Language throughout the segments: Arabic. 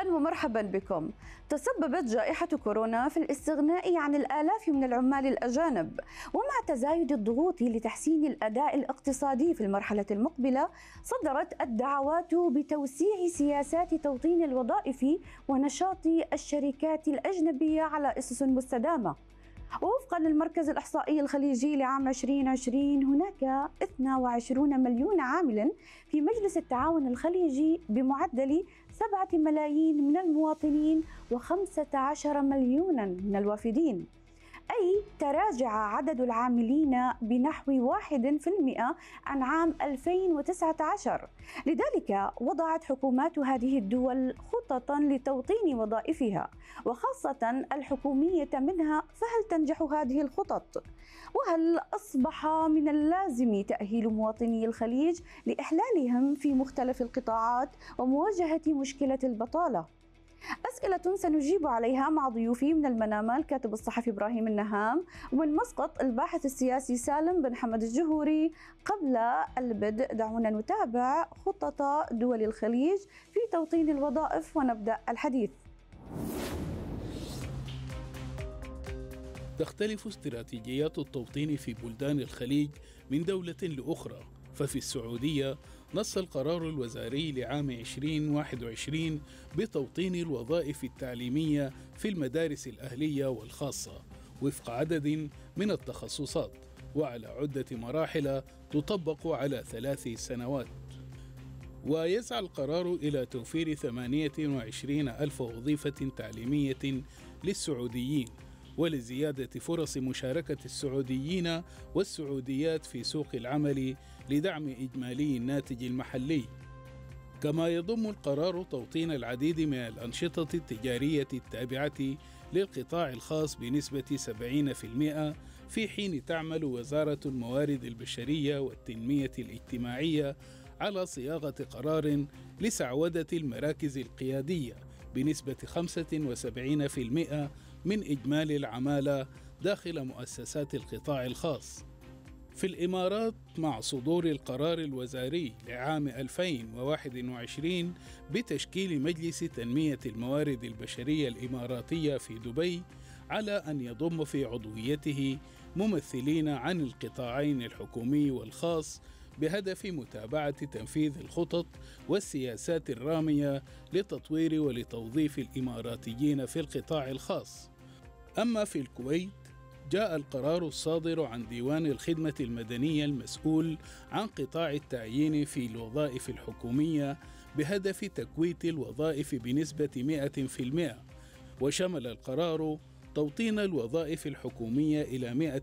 اهلا ومرحبا بكم. تسببت جائحة كورونا في الاستغناء عن الآلاف من العمال الأجانب، ومع تزايد الضغوط لتحسين الأداء الاقتصادي في المرحلة المقبلة، صدرت الدعوات بتوسيع سياسات توطين الوظائف ونشاط الشركات الأجنبية على أسس مستدامة. ووفقا للمركز الإحصائي الخليجي لعام 2020 هناك 22 مليون عامل في مجلس التعاون الخليجي بمعدل سبعة ملايين من المواطنين وخمسة عشر مليونا من الوافدين أي تراجع عدد العاملين بنحو 1% عن عام 2019 لذلك وضعت حكومات هذه الدول خططا لتوطين وظائفها وخاصة الحكومية منها فهل تنجح هذه الخطط؟ وهل أصبح من اللازم تأهيل مواطني الخليج لإحلالهم في مختلف القطاعات ومواجهة مشكلة البطالة؟ أسئلة سنجيب عليها مع ضيوفي من المنامة الكاتب الصحفي إبراهيم النهام ومن مسقط الباحث السياسي سالم بن حمد الجهوري قبل البدء دعونا نتابع خطط دول الخليج في توطين الوظائف ونبدأ الحديث تختلف استراتيجيات التوطين في بلدان الخليج من دولة لأخرى ففي السعودية نص القرار الوزاري لعام 2021 بتوطين الوظائف التعليمية في المدارس الأهلية والخاصة وفق عدد من التخصصات وعلى عدة مراحل تطبق على ثلاث سنوات ويسعى القرار إلى توفير 28 ألف وظيفة تعليمية للسعوديين ولزيادة فرص مشاركة السعوديين والسعوديات في سوق العمل لدعم إجمالي الناتج المحلي كما يضم القرار توطين العديد من الأنشطة التجارية التابعة للقطاع الخاص بنسبة 70% في حين تعمل وزارة الموارد البشرية والتنمية الاجتماعية على صياغة قرار لسعودة المراكز القيادية بنسبة 75% من إجمالي العمالة داخل مؤسسات القطاع الخاص في الإمارات مع صدور القرار الوزاري لعام 2021 بتشكيل مجلس تنمية الموارد البشرية الإماراتية في دبي على أن يضم في عضويته ممثلين عن القطاعين الحكومي والخاص بهدف متابعة تنفيذ الخطط والسياسات الرامية لتطوير ولتوظيف الإماراتيين في القطاع الخاص. أما في الكويت جاء القرار الصادر عن ديوان الخدمة المدنية المسؤول عن قطاع التعيين في الوظائف الحكومية بهدف تكويت الوظائف بنسبة 100%، وشمل القرار توطين الوظائف الحكومية إلى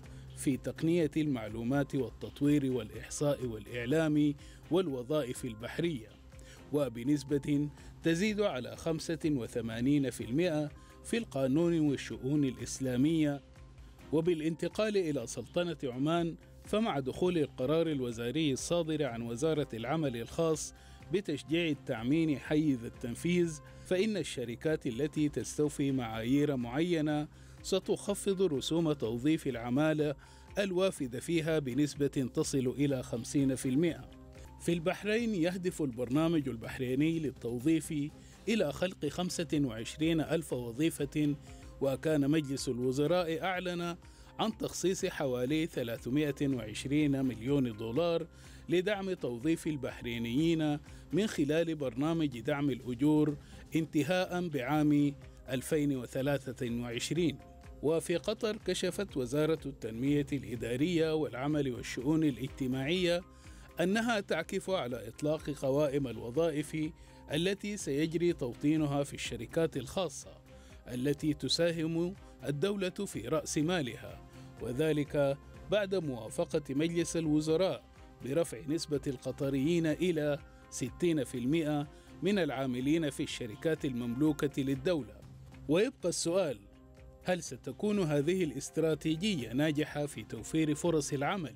100%. في تقنية المعلومات والتطوير والإحصاء والإعلام والوظائف البحرية وبنسبة تزيد على 85% في القانون والشؤون الإسلامية وبالانتقال إلى سلطنة عمان فمع دخول القرار الوزاري الصادر عن وزارة العمل الخاص بتشجيع التعمين حيز التنفيذ فإن الشركات التي تستوفي معايير معينة ستخفض رسوم توظيف العمالة الوافدة فيها بنسبة تصل إلى 50%. في البحرين يهدف البرنامج البحريني للتوظيف إلى خلق 25 ألف وظيفة وكان مجلس الوزراء أعلن عن تخصيص حوالي 320 مليون دولار لدعم توظيف البحرينيين من خلال برنامج دعم الأجور انتهاء بعام 2023 وفي قطر كشفت وزارة التنمية الإدارية والعمل والشؤون الاجتماعية أنها تعكف على إطلاق قوائم الوظائف التي سيجري توطينها في الشركات الخاصة التي تساهم الدولة في رأس مالها وذلك بعد موافقة مجلس الوزراء برفع نسبة القطريين إلى 60% من العاملين في الشركات المملوكة للدولة ويبقى السؤال هل ستكون هذه الاستراتيجية ناجحة في توفير فرص العمل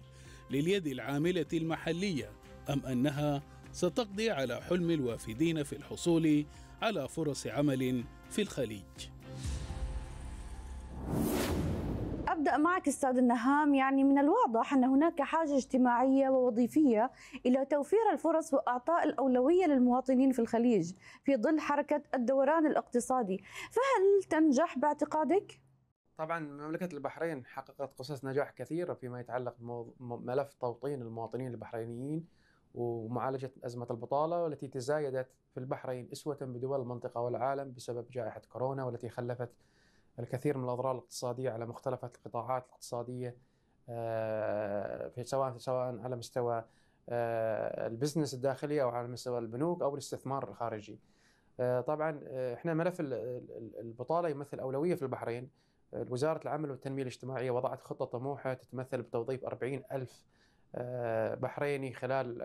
لليد العاملة المحلية أم أنها ستقضي على حلم الوافدين في الحصول على فرص عمل في الخليج؟ ابدا معك استاذ النهام يعني من الواضح ان هناك حاجه اجتماعيه ووظيفيه الى توفير الفرص واعطاء الاولويه للمواطنين في الخليج في ظل حركه الدوران الاقتصادي، فهل تنجح باعتقادك؟ طبعا مملكة البحرين حققت قصص نجاح كثيرة فيما يتعلق بملف توطين المواطنين البحرينيين ومعالجة أزمة البطالة والتي تزايدت في البحرين أسوة بدول المنطقة والعالم بسبب جائحة كورونا والتي خلفت الكثير من الاضرار الاقتصاديه على مختلف القطاعات الاقتصاديه آه، في سواء سواء على مستوى آه، البزنس الداخلي او على مستوى البنوك او الاستثمار الخارجي. آه، طبعا احنا ملف البطاله يمثل اولويه في البحرين. وزاره العمل والتنميه الاجتماعيه وضعت خطه طموحه تتمثل بتوظيف 40 الف بحريني خلال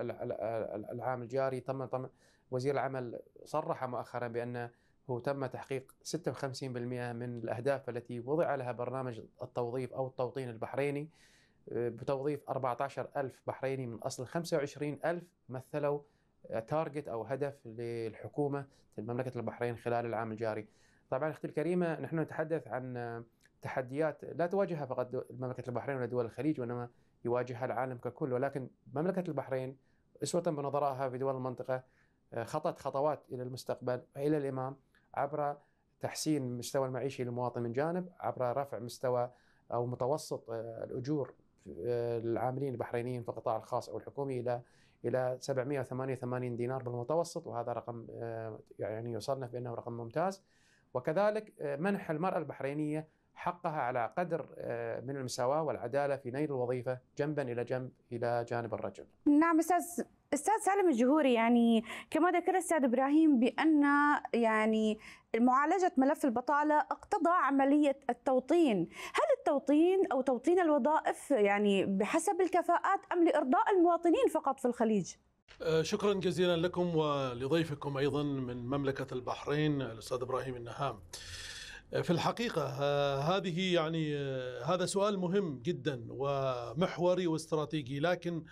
العام الجاري تم وزير العمل صرح مؤخرا بان هو تم تحقيق 56% من الأهداف التي وضع لها برنامج التوظيف أو التوطين البحريني آه، بتوظيف 14 ألف بحريني من أصل 25 ألف مثلوا تارجت أو هدف للحكومة المملكة البحرين خلال العام الجاري طبعا أختي الكريمة نحن نتحدث عن تحديات لا تواجهها فقط مملكة البحرين ولا دول الخليج وإنما يواجهها العالم ككل ولكن مملكة البحرين أسوة بنظرائها في دول المنطقة آه، خطت خطوات إلى المستقبل إلى الأمام عبر تحسين المستوى المعيشي للمواطن من جانب عبر رفع مستوى او متوسط آه، الاجور العاملين آه، البحرينيين في القطاع الخاص او الحكومي الى الى 788 دينار بالمتوسط وهذا رقم آه، يعني يوصلنا بانه رقم ممتاز وكذلك منح المراه البحرينيه حقها على قدر من المساواه والعداله في نيل الوظيفه جنبا الى جنب الى جانب الرجل. نعم استاذ استاذ سالم الجهوري يعني كما ذكر استاذ ابراهيم بان يعني معالجه ملف البطاله اقتضى عمليه التوطين، هل التوطين او توطين الوظائف يعني بحسب الكفاءات ام لارضاء المواطنين فقط في الخليج؟ أه، شكرا جزيلا لكم ولضيفكم ايضا من مملكه البحرين الاستاذ ابراهيم النهام. أه، في الحقيقة أه، هذه يعني هذا سؤال مهم جدا ومحوري واستراتيجي لكن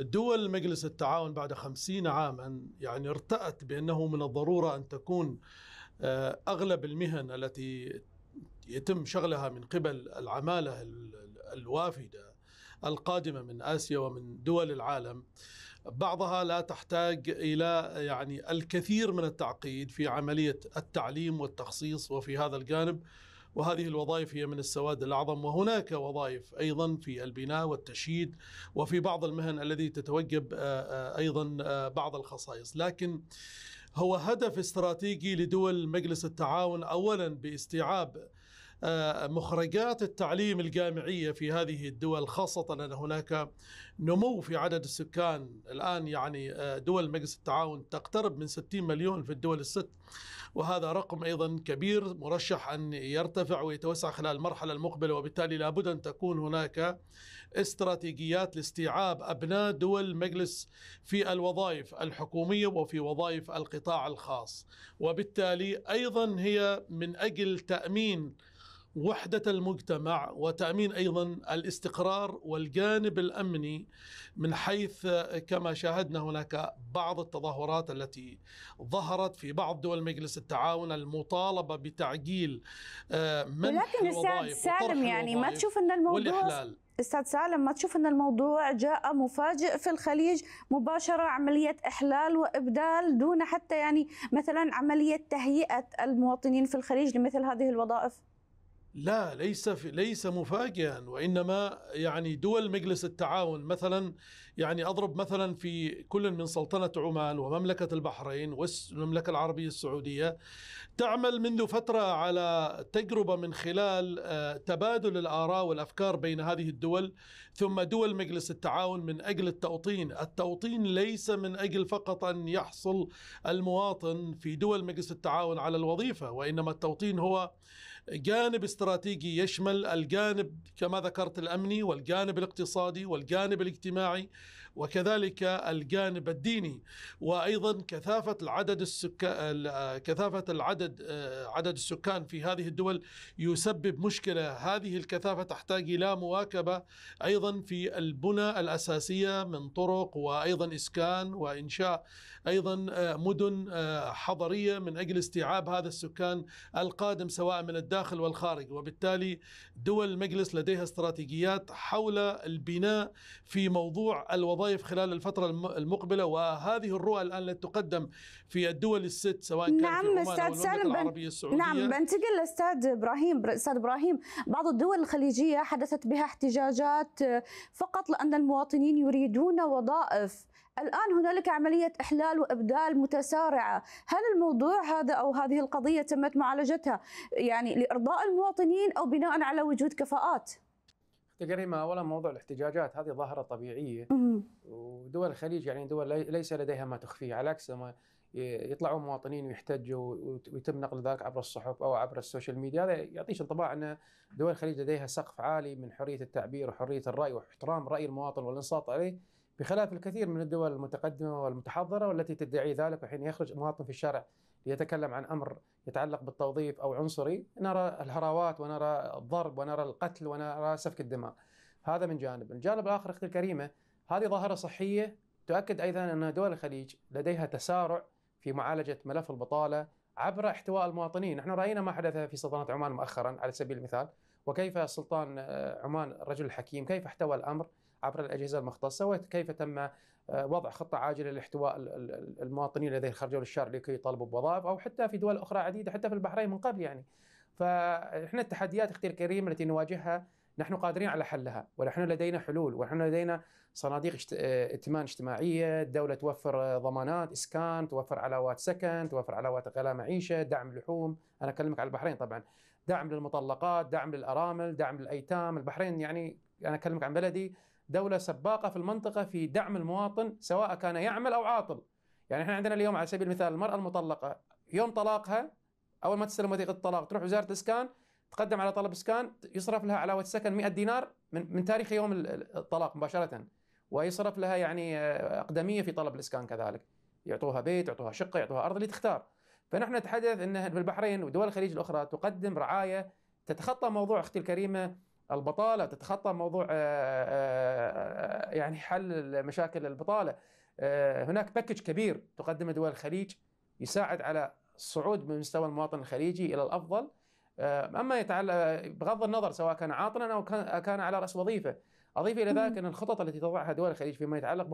الدول مجلس التعاون بعد خمسين عاما يعني ارتأت بأنه من الضرورة أن تكون آه، أغلب المهن التي يتم شغلها من قبل العمالة الوافدة القادمة من آسيا ومن دول العالم بعضها لا تحتاج إلى يعني الكثير من التعقيد في عملية التعليم والتخصيص وفي هذا الجانب وهذه الوظائف هي من السواد الأعظم وهناك وظائف أيضا في البناء والتشييد وفي بعض المهن التي تتوجب آه، آه، أيضا آه، بعض الخصائص لكن هو هدف استراتيجي لدول مجلس التعاون أولا باستيعاب آه، مخرجات التعليم الجامعية في هذه الدول خاصة أن هناك نمو في عدد السكان الآن يعني آه، دول مجلس التعاون تقترب من 60 مليون في الدول الست وهذا رقم أيضا كبير مرشح أن يرتفع ويتوسع خلال المرحلة المقبلة وبالتالي لابد أن تكون هناك استراتيجيات لاستيعاب أبناء دول مجلس في الوظائف الحكومية وفي وظائف القطاع الخاص وبالتالي أيضا هي من أجل تأمين وحدة المجتمع وتأمين أيضا الاستقرار والجانب الأمني من حيث كما شاهدنا هناك بعض التظاهرات التي ظهرت في بعض دول مجلس التعاون المطالبة بتعجيل آه، من ولكن أستاذ سالم يعني ما تشوف أن الموضوع استاذ سالم ما تشوف ان الموضوع جاء مفاجئ في الخليج مباشره عمليه احلال وابدال دون حتى يعني مثلا عمليه تهيئه المواطنين في الخليج لمثل هذه الوظائف لا ليس في ليس مفاجئا وانما يعني دول مجلس التعاون مثلا يعني اضرب مثلا في كل من سلطنه عمان ومملكه البحرين والمملكه العربيه السعوديه تعمل منذ فتره على تجربه من خلال آه، تبادل الاراء والافكار بين هذه الدول ثم دول مجلس التعاون من اجل التوطين، التوطين ليس من اجل فقط ان يحصل المواطن في دول مجلس التعاون على الوظيفه وانما التوطين هو جانب استراتيجي يشمل الجانب كما ذكرت الامني والجانب الاقتصادي والجانب الاجتماعي وكذلك الجانب الديني وايضا كثافه العدد السكان كثافه العدد آه، عدد السكان في هذه الدول يسبب مشكله هذه الكثافه تحتاج الى مواكبه ايضا في البنى الاساسيه من طرق وايضا اسكان وانشاء ايضا آه، مدن آه، حضريه من اجل استيعاب هذا السكان القادم سواء من الداخل الداخل والخارج وبالتالي دول المجلس لديها استراتيجيات حول البناء في موضوع الوظائف خلال الفترة المقبلة وهذه الرؤى الآن التي تقدم في الدول الست سواء كان نعم في أستاذ أو سالم العربية السعودية نعم بنتقل لأستاذ ابراهيم استاذ ابراهيم بعض الدول الخليجيه حدثت بها احتجاجات آه، فقط لان المواطنين يريدون وظائف الآن هنالك عملية إحلال وإبدال متسارعة هل الموضوع هذا أو هذه القضية تمت معالجتها يعني لإرضاء المواطنين أو بناء على وجود كفاءات؟ كريمة أولا موضوع الاحتجاجات هذه ظاهرة طبيعية ودول الخليج يعني دول ليس لديها ما تخفيه على عكس ما يطلعوا مواطنين ويحتجوا ويتم نقل ذلك عبر الصحف او عبر السوشيال ميديا هذا يعطيش انطباع ان دول الخليج لديها سقف عالي من حريه التعبير وحريه الراي واحترام راي المواطن والانصات عليه بخلاف الكثير من الدول المتقدمة والمتحضرة والتي تدعي ذلك وحين يخرج مواطن في الشارع ليتكلم عن أمر يتعلق بالتوظيف أو عنصري نرى الهراوات ونرى الضرب ونرى القتل ونرى سفك الدماء هذا من جانب الجانب الآخر أختي الكريمة هذه ظاهرة صحية تؤكد أيضا أن دول الخليج لديها تسارع في معالجة ملف البطالة عبر احتواء المواطنين نحن رأينا ما حدث في سلطنة عمان مؤخرا على سبيل المثال وكيف السلطان عمان الرجل الحكيم كيف احتوى الأمر عبر الاجهزه المختصه وكيف تم آه، وضع خطه عاجله لاحتواء المواطنين الذين خرجوا للشارع لكي يطالبوا بوظائف او حتى في دول اخرى عديده حتى في البحرين من قبل يعني فاحنا التحديات اختي الكريم التي نواجهها نحن قادرين على حلها ونحن لدينا حلول ونحن لدينا صناديق آه، ائتمان اجتماعية الدولة توفر آه، ضمانات إسكان توفر علاوات سكن توفر علاوات غلاء معيشة دعم لحوم أنا أكلمك على البحرين طبعا دعم للمطلقات دعم للأرامل دعم للأيتام البحرين يعني أنا أكلمك عن بلدي دولة سباقة في المنطقة في دعم المواطن سواء كان يعمل أو عاطل يعني احنا عندنا اليوم على سبيل المثال المرأة المطلقة يوم طلاقها أول ما تستلم وثيقة الطلاق تروح وزارة الإسكان تقدم على طلب إسكان يصرف لها علاوة سكن 100 دينار من, من تاريخ يوم الطلاق مباشرة ويصرف لها يعني آه، أقدمية في طلب الإسكان كذلك يعطوها بيت يعطوها شقة يعطوها أرض اللي تختار فنحن نتحدث أن البحرين ودول الخليج الأخرى تقدم رعاية تتخطى موضوع أختي الكريمة البطاله تتخطى موضوع آه، آه، آه، يعني حل مشاكل البطاله هناك باكج كبير تقدمه دول الخليج يساعد على الصعود من مستوى المواطن الخليجي الى الافضل اما يتعلق بغض النظر سواء كان عاطلا او كان على راس وظيفه اضيف الى ذلك ان الخطط التي تضعها دول الخليج فيما يتعلق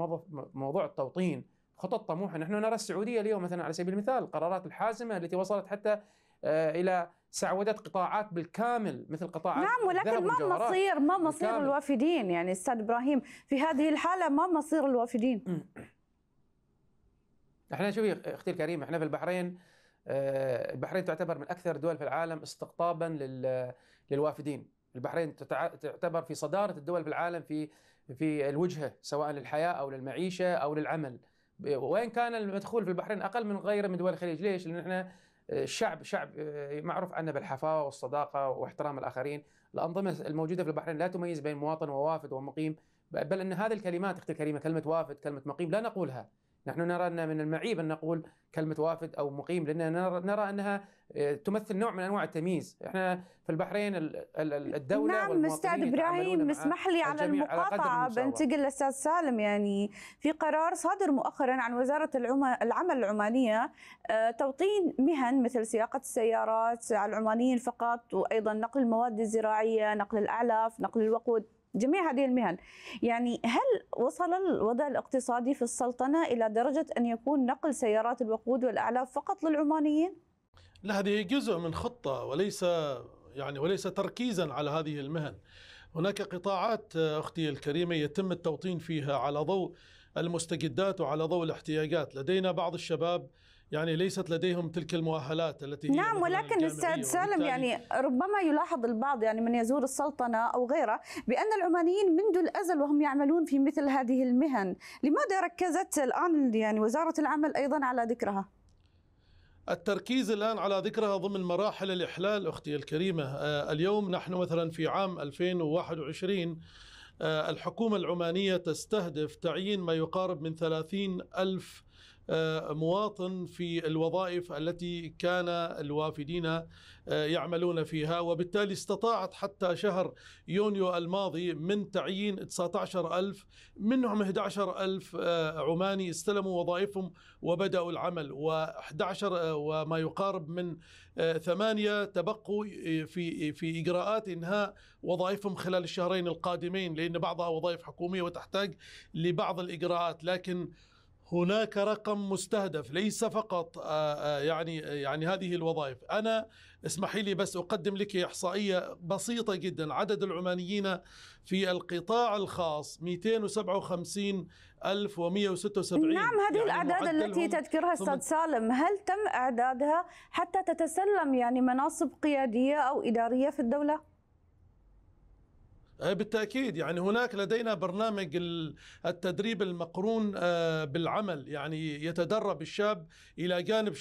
بموضوع التوطين خطط طموحه نحن نرى السعوديه اليوم مثلا على سبيل المثال القرارات الحازمه التي وصلت حتى الى سعودت قطاعات بالكامل مثل قطاعات نعم ولكن ما مصير ما مصير بالكامل. الوافدين يعني استاذ ابراهيم في هذه الحاله ما مصير الوافدين احنا شوفي اختي الكريمه احنا في البحرين آه، البحرين تعتبر من اكثر دول في العالم استقطابا للوافدين البحرين تعتبر في صداره الدول في العالم في في الوجهه سواء للحياه او للمعيشه او للعمل وين كان المدخول في البحرين اقل من غيره من دول الخليج ليش لان احنا الشعب شعب آه، معروف عنه بالحفاوه والصداقه واحترام الاخرين، الانظمه الموجوده في البحرين لا تميز بين مواطن ووافد ومقيم، بل ان هذه الكلمات اختي الكريمه كلمه وافد، كلمه مقيم لا نقولها، نحن نرى أن من المعيب أن نقول كلمة وافد أو مقيم لأن نرى أنها آه، تمثل نوع من أنواع التمييز إحنا في البحرين الدولة نعم أستاذ إبراهيم اسمح لي على المقاطعة بنتقل للأستاذ سالم يعني في قرار صادر مؤخرا عن وزارة العمل العمانية آه، توطين مهن مثل سياقة السيارات على العمانيين فقط وأيضا نقل المواد الزراعية نقل الأعلاف نقل الوقود جميع هذه المهن يعني هل وصل الوضع الاقتصادي في السلطنة إلى درجة أن يكون نقل سيارات الوقود والأعلاف فقط للعمانيين؟ لا هذه جزء من خطة وليس يعني وليس تركيزا على هذه المهن هناك قطاعات أختي الكريمة يتم التوطين فيها على ضوء المستجدات وعلى ضوء الاحتياجات لدينا بعض الشباب يعني ليست لديهم تلك المؤهلات التي نعم ولكن استاذ سالم يعني ربما يلاحظ البعض يعني من يزور السلطنه او غيره بان العمانيين منذ الازل وهم يعملون في مثل هذه المهن، لماذا ركزت الان يعني وزاره العمل ايضا على ذكرها؟ التركيز الآن على ذكرها ضمن مراحل الإحلال أختي الكريمة آه، اليوم نحن مثلا في عام 2021 آه، الحكومة العمانية تستهدف تعيين ما يقارب من 30 ألف آه، مواطن في الوظائف التي كان الوافدين آه، يعملون فيها وبالتالي استطاعت حتى شهر يونيو الماضي من تعيين 19 ألف منهم 11 ألف آه، عماني استلموا وظائفهم وبدأوا العمل و11 وما يقارب من ثمانية تبقوا في في إجراءات إنهاء وظائفهم خلال الشهرين القادمين لأن بعضها وظائف حكومية وتحتاج لبعض الإجراءات لكن هناك رقم مستهدف ليس فقط آه، آه، يعني يعني هذه الوظائف انا اسمحي لي بس اقدم لك احصائيه بسيطه جدا عدد العمانيين في القطاع الخاص 257176 نعم هذه يعني الاعداد التي تذكرها استاذ سالم هل تم اعدادها حتى تتسلم يعني مناصب قياديه او اداريه في الدوله آه، بالتاكيد يعني هناك لدينا برنامج التدريب المقرون آه، بالعمل يعني يتدرب الشاب الى جانب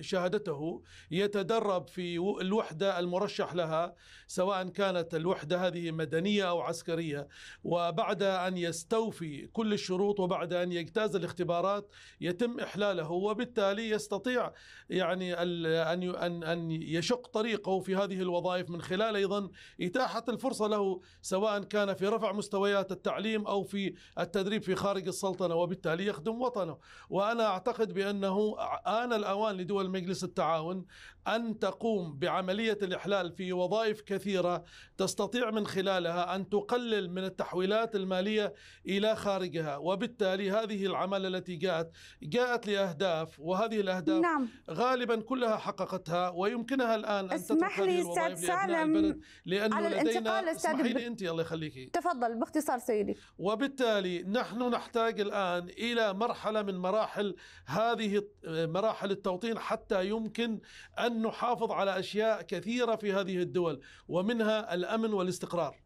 شهادته يتدرب في الوحده المرشح لها سواء كانت الوحده هذه مدنيه او عسكريه وبعد ان يستوفي كل الشروط وبعد ان يجتاز الاختبارات يتم احلاله وبالتالي يستطيع يعني ان ان ان يشق طريقه في هذه الوظائف من خلال ايضا اتاحه الفرصه له سواء كان في رفع مستويات التعليم أو في التدريب في خارج السلطنة وبالتالي يخدم وطنه وأنا أعتقد بأنه آن الأوان لدول مجلس التعاون أن تقوم بعملية الإحلال في وظائف كثيرة تستطيع من خلالها أن تقلل من التحويلات المالية إلى خارجها وبالتالي هذه العمل التي جاءت جاءت لأهداف وهذه الأهداف نعم. غالبا كلها حققتها ويمكنها الآن أن تترك هذه الوظائف لأبناء البلد لأنه لدينا اسمحي لي انت الله يخليك تفضل باختصار سيدي وبالتالي نحن نحتاج الان الى مرحله من مراحل هذه مراحل التوطين حتى يمكن ان نحافظ على اشياء كثيره في هذه الدول ومنها الامن والاستقرار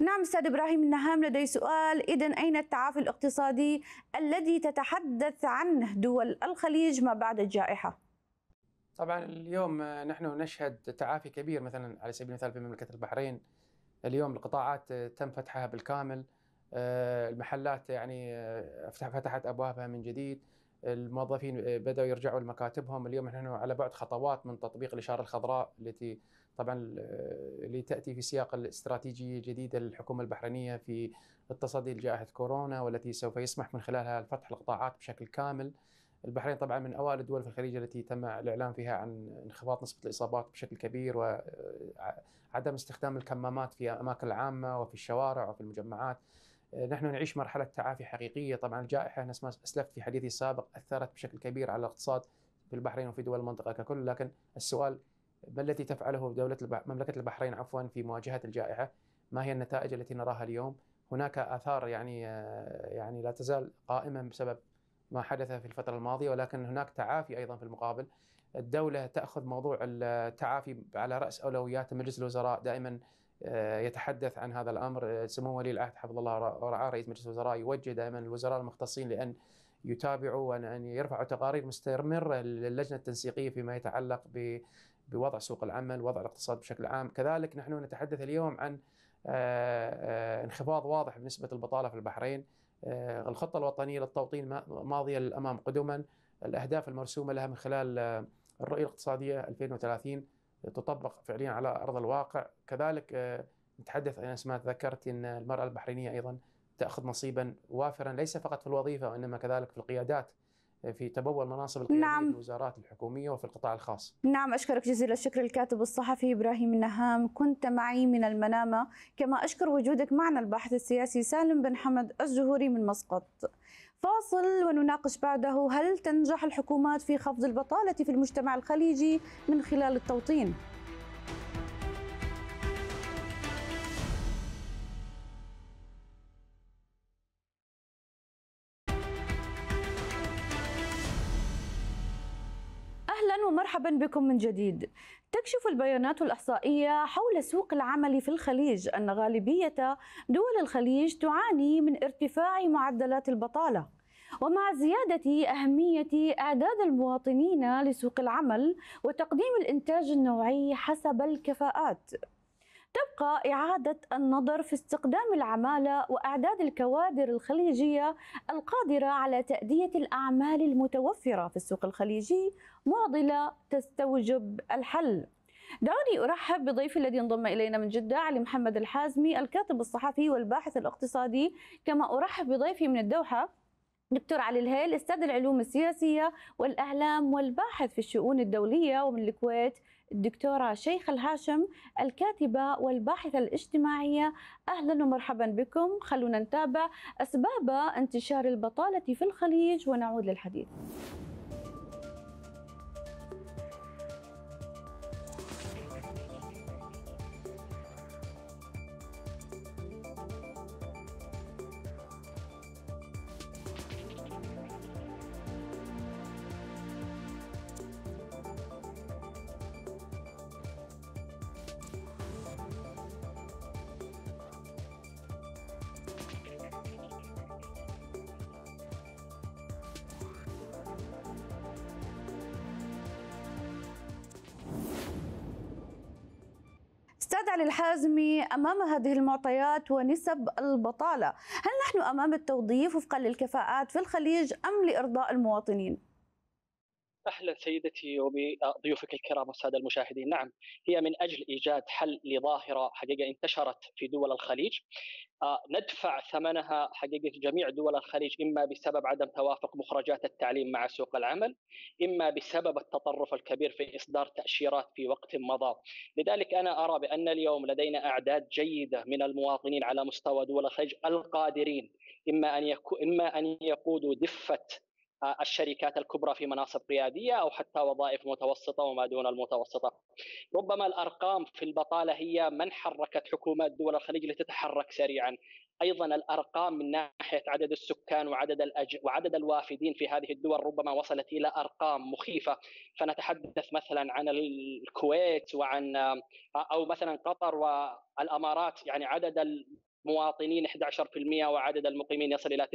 نعم استاذ ابراهيم النهام لدي سؤال اذا اين التعافي الاقتصادي الذي تتحدث عنه دول الخليج ما بعد الجائحه طبعا اليوم نحن نشهد تعافي كبير مثلا على سبيل المثال في مملكه البحرين اليوم القطاعات تم فتحها بالكامل آه، المحلات يعني آه، فتحت ابوابها من جديد الموظفين آه، بداوا يرجعوا لمكاتبهم اليوم نحن على بعد خطوات من تطبيق الاشاره الخضراء التي طبعا اللي تاتي في سياق الاستراتيجيه الجديده للحكومه البحرينيه في التصدي لجائحه كورونا والتي سوف يسمح من خلالها الفتح القطاعات بشكل كامل البحرين طبعا من اوائل الدول في الخليج التي تم الاعلان فيها عن انخفاض نسبه الاصابات بشكل كبير وعدم آه، استخدام الكمامات في الاماكن العامه وفي الشوارع وفي المجمعات. آه، نحن نعيش مرحله تعافي حقيقيه، طبعا الجائحه نفس ما اسلفت في حديثي السابق اثرت بشكل كبير على الاقتصاد في البحرين وفي دول المنطقه ككل، لكن السؤال ما الذي تفعله دوله البح... مملكه البحرين عفوا في مواجهه الجائحه؟ ما هي النتائج التي نراها اليوم؟ هناك اثار يعني آه، يعني لا تزال قائمه بسبب ما حدث في الفترة الماضية ولكن هناك تعافي أيضا في المقابل الدولة تأخذ موضوع التعافي على رأس أولويات مجلس الوزراء دائما آه، يتحدث عن هذا الأمر سمو ولي العهد حفظ الله ورعاه رئيس مجلس الوزراء يوجه دائما الوزراء المختصين لأن يتابعوا وأن يرفعوا تقارير مستمرة للجنة التنسيقية فيما يتعلق بوضع سوق العمل وضع الاقتصاد بشكل عام كذلك نحن نتحدث اليوم عن آه، آه، انخفاض واضح بنسبة البطالة في البحرين آه، الخطة الوطنية للتوطين ماضية للأمام قدما الأهداف المرسومة لها من خلال آه، الرؤية الاقتصادية 2030 تطبق فعليا على أرض الواقع كذلك آه، نتحدث أنا ما ذكرت أن المرأة البحرينية أيضا تأخذ نصيبا وافرا ليس فقط في الوظيفة وإنما كذلك في القيادات في تبول مناصب القيادية نعم. الوزارات الحكومية وفي القطاع الخاص نعم أشكرك جزيل الشكر الكاتب الصحفي إبراهيم النهام كنت معي من المنامة كما أشكر وجودك معنا الباحث السياسي سالم بن حمد الزهوري من مسقط فاصل ونناقش بعده هل تنجح الحكومات في خفض البطالة في المجتمع الخليجي من خلال التوطين؟ مرحبا بكم من جديد تكشف البيانات الإحصائية حول سوق العمل في الخليج أن غالبية دول الخليج تعاني من ارتفاع معدلات البطالة ومع زيادة أهمية أعداد المواطنين لسوق العمل وتقديم الإنتاج النوعي حسب الكفاءات تبقى إعادة النظر في استقدام العمالة وأعداد الكوادر الخليجية القادرة على تأدية الأعمال المتوفرة في السوق الخليجي معضلة تستوجب الحل دعوني أرحب بضيفي الذي انضم إلينا من جدة علي محمد الحازمي الكاتب الصحفي والباحث الاقتصادي كما أرحب بضيفي من الدوحة دكتور علي الهيل استاذ العلوم السياسية والأعلام والباحث في الشؤون الدولية ومن الكويت الدكتورة شيخ الهاشم الكاتبة والباحثة الاجتماعية أهلا ومرحبا بكم خلونا نتابع أسباب انتشار البطالة في الخليج ونعود للحديث استاذ علي الحازمي امام هذه المعطيات ونسب البطاله هل نحن امام التوظيف وفقا للكفاءات في الخليج ام لارضاء المواطنين اهلا سيدتي وبضيوفك آه، الكرام والساده المشاهدين، نعم هي من اجل ايجاد حل لظاهره حقيقه انتشرت في دول الخليج آه، ندفع ثمنها حقيقه جميع دول الخليج اما بسبب عدم توافق مخرجات التعليم مع سوق العمل، اما بسبب التطرف الكبير في اصدار تاشيرات في وقت مضى، لذلك انا ارى بان اليوم لدينا اعداد جيده من المواطنين على مستوى دول الخليج القادرين اما ان يكو اما ان يقودوا دفه الشركات الكبرى في مناصب قياديه او حتى وظائف متوسطه وما دون المتوسطه. ربما الارقام في البطاله هي من حركت حكومات دول الخليج لتتحرك سريعا. ايضا الارقام من ناحيه عدد السكان وعدد الأج... وعدد الوافدين في هذه الدول ربما وصلت الى ارقام مخيفه فنتحدث مثلا عن الكويت وعن او مثلا قطر والامارات يعني عدد مواطنين 11% وعدد المقيمين يصل الى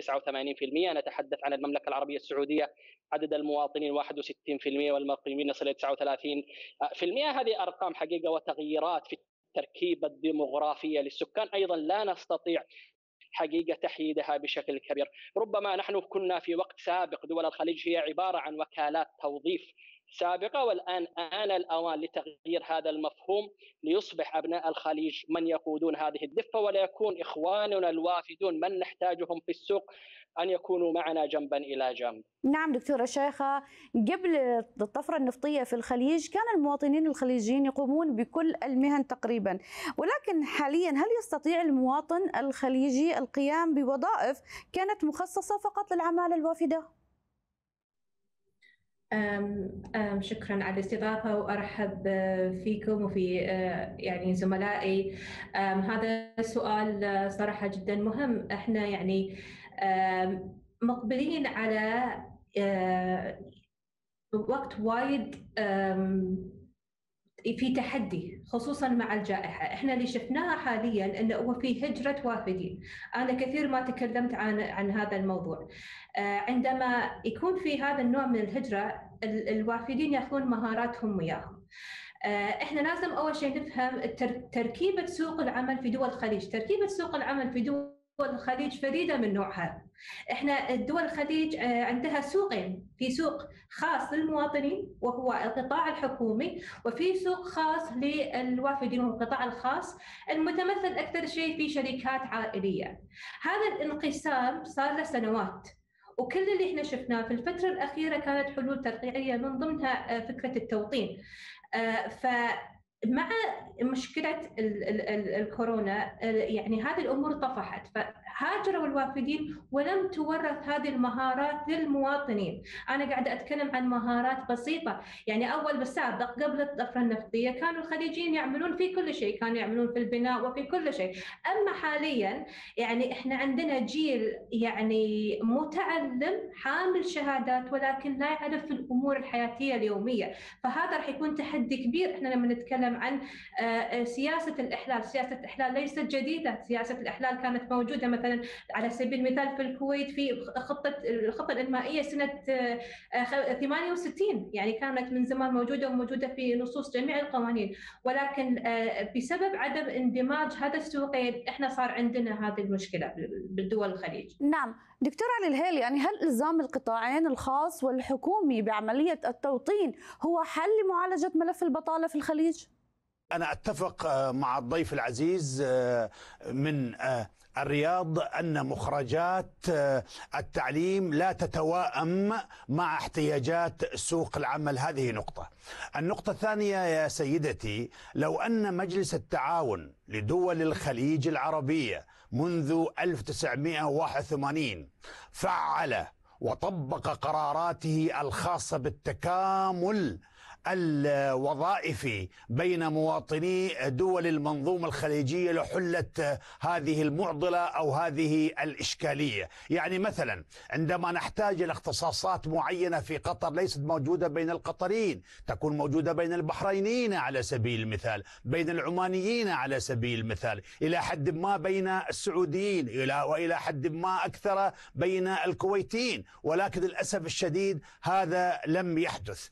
89% نتحدث عن المملكه العربيه السعوديه عدد المواطنين 61% والمقيمين يصل الى 39% هذه ارقام حقيقه وتغييرات في التركيبه الديموغرافيه للسكان ايضا لا نستطيع حقيقه تحييدها بشكل كبير، ربما نحن كنا في وقت سابق دول الخليج هي عباره عن وكالات توظيف سابقه والان آن الاوان لتغيير هذا المفهوم ليصبح ابناء الخليج من يقودون هذه الدفه ولا يكون اخواننا الوافدون من نحتاجهم في السوق ان يكونوا معنا جنبا الى جنب. نعم دكتورة شيخة قبل الطفرة النفطية في الخليج كان المواطنين الخليجيين يقومون بكل المهن تقريبا ولكن حاليا هل يستطيع المواطن الخليجي القيام بوظائف كانت مخصصة فقط للعمالة الوافدة؟ أم أم شكرا على الاستضافة وأرحب فيكم وفي أه، يعني زملائي هذا سؤال صراحة جدا مهم احنا يعني مقبلين على أه، وقت وايد في تحدي خصوصا مع الجائحه، احنا اللي شفناها حاليا انه هو في هجره وافدين، انا كثير ما تكلمت عن عن هذا الموضوع. آه، عندما يكون في هذا النوع من الهجره الوافدين ياخذون مهاراتهم وياهم. آه، احنا لازم اول شيء نفهم تركيبه سوق العمل في دول الخليج، تركيبه سوق العمل في دول دول الخليج فريدة من نوعها احنا دول الخليج آه، عندها سوقين في سوق خاص للمواطنين وهو القطاع الحكومي وفي سوق خاص للوافدين والقطاع الخاص المتمثل أكثر شيء في شركات عائلية هذا الانقسام صار له سنوات وكل اللي احنا شفناه في الفترة الأخيرة كانت حلول ترقيعية من ضمنها آه، فكرة التوطين آه، ف مع مشكله الكورونا يعني هذه الامور طفحت هاجروا الوافدين ولم تورث هذه المهارات للمواطنين أنا قاعدة أتكلم عن مهارات بسيطة يعني أول بالسابق قبل الطفرة النفطية كانوا الخليجيين يعملون في كل شيء كانوا يعملون في البناء وفي كل شيء أما حاليا يعني إحنا عندنا جيل يعني متعلم حامل شهادات ولكن لا يعرف في الأمور الحياتية اليومية فهذا راح يكون تحدي كبير إحنا لما نتكلم عن آه، آه، سياسة الإحلال سياسة الإحلال ليست جديدة سياسة الإحلال كانت موجودة مثلا مثلا على سبيل المثال في الكويت في خطه الخطه الانمائيه سنه 68 آه، يعني كانت من زمان موجوده وموجوده في نصوص جميع القوانين ولكن آه، بسبب عدم اندماج هذا السوقين احنا صار عندنا هذه المشكله بالدول الخليج. نعم، دكتور علي الهيلي يعني هل الزام القطاعين الخاص والحكومي بعمليه التوطين هو حل لمعالجه ملف البطاله في الخليج؟ أنا أتفق آه، مع الضيف العزيز من الرياض ان مخرجات آه، التعليم لا تتواءم مع احتياجات سوق العمل هذه نقطه. النقطه الثانيه يا سيدتي لو ان مجلس التعاون لدول الخليج العربيه منذ 1981 فعل وطبق قراراته الخاصه بالتكامل الوظائفي بين مواطني دول المنظومة الخليجية لحلة هذه المعضلة أو هذه الإشكالية يعني مثلا عندما نحتاج إلى اختصاصات معينة في قطر ليست موجودة بين القطريين تكون موجودة بين البحرينيين على سبيل المثال بين العمانيين على سبيل المثال إلى حد ما بين السعوديين إلى وإلى حد ما أكثر بين الكويتيين ولكن للأسف الشديد هذا لم يحدث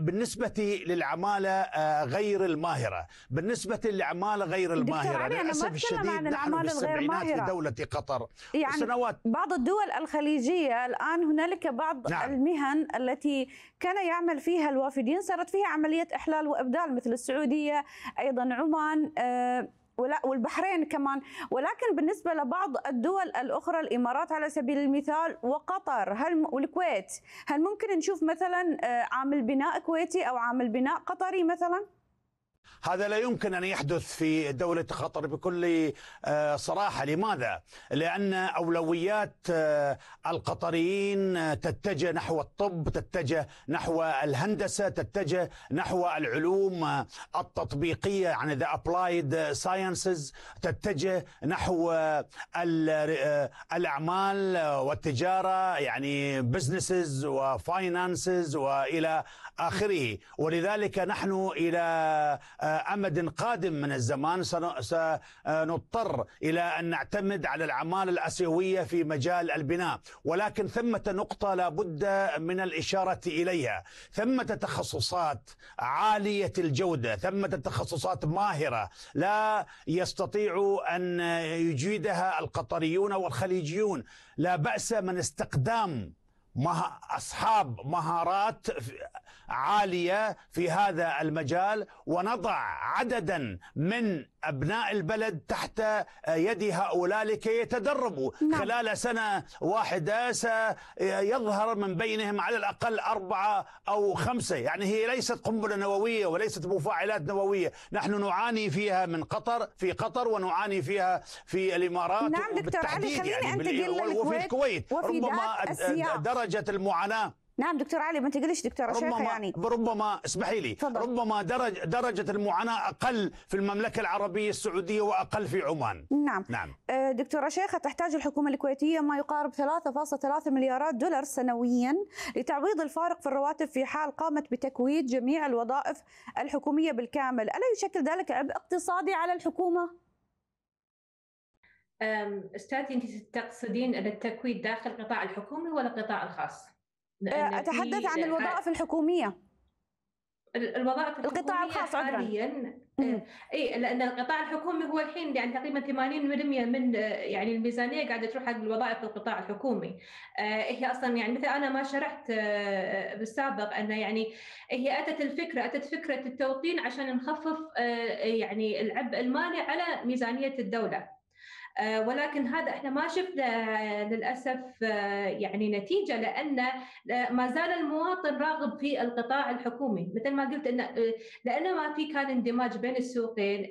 بالنسبة بالنسبة للعمالة آه، غير الماهرة بالنسبة للعمالة غير الماهرة للأسف الشديد عن نحن في السبعينات في دولة قطر يعني سنوات بعض الدول الخليجية الآن هنالك بعض نعم. المهن التي كان يعمل فيها الوافدين صارت فيها عملية إحلال وإبدال مثل السعودية أيضا عمان آه ولا والبحرين كمان ولكن بالنسبه لبعض الدول الاخرى الامارات على سبيل المثال وقطر هل والكويت هل ممكن نشوف مثلا آه، عامل بناء كويتي او عامل بناء قطري مثلا؟ هذا لا يمكن ان يحدث في دوله قطر بكل آه، صراحه، لماذا؟ لان اولويات آه، القطريين آه، تتجه نحو الطب، تتجه نحو الهندسه، تتجه نحو العلوم التطبيقيه عن ذا ابلايد ساينسز، تتجه نحو الاعمال والتجاره يعني بزنسز وفاينانسز والى آخره ولذلك نحن إلى آه، أمد قادم من الزمان سنضطر إلى أن نعتمد على العمالة الأسيوية في مجال البناء ولكن ثمة نقطة لابد من الإشارة إليها ثمة تخصصات عالية الجودة ثمة تخصصات ماهرة لا يستطيع أن يجيدها القطريون والخليجيون لا بأس من استقدام مه... اصحاب مهارات عاليه في هذا المجال ونضع عددا من ابناء البلد تحت آه، يد هؤلاء لكي يتدربوا نعم. خلال سنه واحده سيظهر من بينهم على الاقل اربعه او خمسه، يعني هي ليست قنبله نوويه وليست مفاعلات نوويه، نحن نعاني فيها من قطر في قطر ونعاني فيها في الامارات نعم دكتور علي خليني يعني انتقل وفي الكويت وفي ربما درجة درجة المعاناة نعم دكتور علي ما تقوليش دكتور شيخة يعني ربما اسمحي لي فضل. ربما درج درجة المعاناة أقل في المملكة العربية السعودية وأقل في عمان نعم نعم آه، دكتور شيخة تحتاج الحكومة الكويتية ما يقارب 3.3 مليارات دولار سنويا لتعويض الفارق في الرواتب في حال قامت بتكويد جميع الوظائف الحكومية بالكامل ألا يشكل ذلك عبء اقتصادي على الحكومة؟ استاذي انت تقصدين التكوين داخل القطاع الحكومي ولا القطاع الخاص؟ أه، اتحدث عن الوظائف الحكوميه الوظائف القطاع الخاص حاليا أه، اي لان القطاع الحكومي هو الحين يعني تقريبا 80% من أه، يعني الميزانيه قاعده تروح حق الوظائف في القطاع الحكومي هي اصلا يعني مثل انا ما شرحت بالسابق انه يعني هي اتت الفكره اتت فكره التوطين عشان نخفف يعني العبء المالي على ميزانيه الدوله آه، ولكن هذا احنا ما شفنا آه، للاسف آه، يعني نتيجه لان ما زال المواطن راغب في القطاع الحكومي مثل ما قلت ان لانه ما في كان اندماج بين السوقين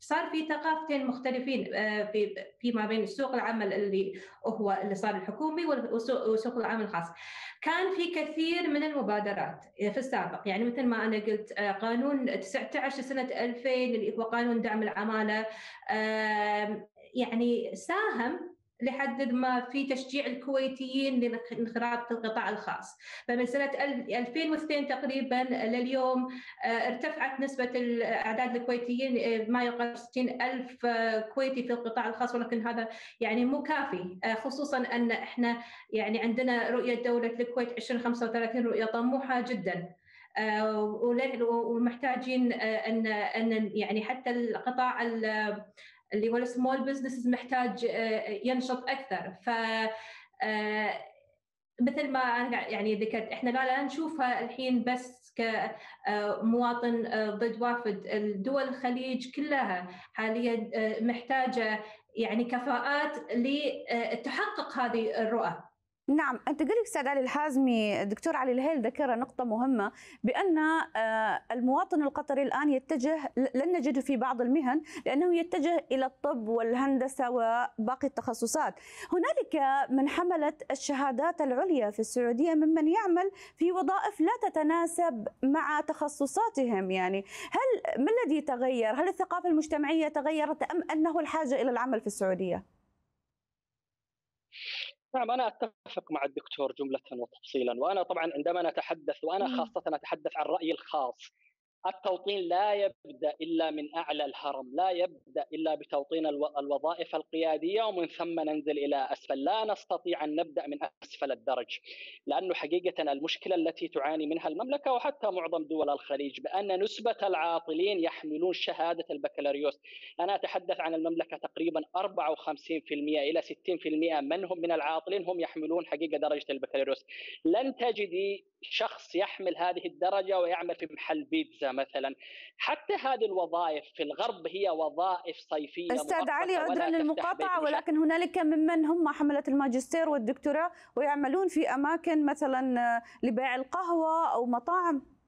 صار في ثقافتين مختلفين في فيما بين سوق العمل اللي هو اللي صار الحكومي وسوق العمل الخاص كان في كثير من المبادرات في السابق يعني مثل ما انا قلت قانون 19 سنه 2000 اللي هو قانون دعم العماله يعني ساهم لحد ما في تشجيع الكويتيين لانخراط القطاع الخاص فمن سنة 2002 تقريبا لليوم آه، ارتفعت نسبة أعداد الكويتيين آه، ما يقارب 60 ألف آه، كويتي في القطاع الخاص ولكن هذا يعني مو كافي خصوصا أن احنا يعني عندنا رؤية دولة الكويت 2035 رؤية طموحة جدا ومحتاجين ان ان يعني حتى القطاع اللي هو السمول بزنس محتاج آه، ينشط اكثر ف آه، مثل ما انا يعني ذكرت احنا لا لا نشوفها الحين بس كمواطن آه، ضد وافد الدول الخليج كلها حاليا محتاجه يعني كفاءات لتحقق هذه الرؤى نعم انت قلت استاذ علي الحازمي دكتور علي الهيل ذكر نقطه مهمه بان آه، المواطن القطري الان يتجه لن نجده في بعض المهن لانه يتجه الى الطب والهندسه وباقي التخصصات هنالك من حملت الشهادات العليا في السعوديه ممن يعمل في وظائف لا تتناسب مع تخصصاتهم يعني هل ما الذي تغير هل الثقافه المجتمعيه تغيرت ام انه الحاجه الى العمل في السعوديه نعم انا اتفق مع الدكتور جمله وتفصيلا وانا طبعا عندما نتحدث وانا خاصه اتحدث عن رايي الخاص التوطين لا يبدا الا من اعلى الهرم، لا يبدا الا بتوطين الوظائف القياديه ومن ثم ننزل الى اسفل، لا نستطيع ان نبدا من اسفل الدرج، لانه حقيقه المشكله التي تعاني منها المملكه وحتى معظم دول الخليج بان نسبه العاطلين يحملون شهاده البكالوريوس، انا اتحدث عن المملكه تقريبا 54% الى 60% من هم من العاطلين هم يحملون حقيقه درجه البكالوريوس، لن تجدي شخص يحمل هذه الدرجه ويعمل في محل بيتزا مثلا حتى هذه الوظائف في الغرب هي وظائف صيفيه استاذ علي عذرا للمقاطعه ولكن هنالك ممن هم حمله الماجستير والدكتوراه ويعملون في اماكن مثلا لبيع القهوه او مطاعم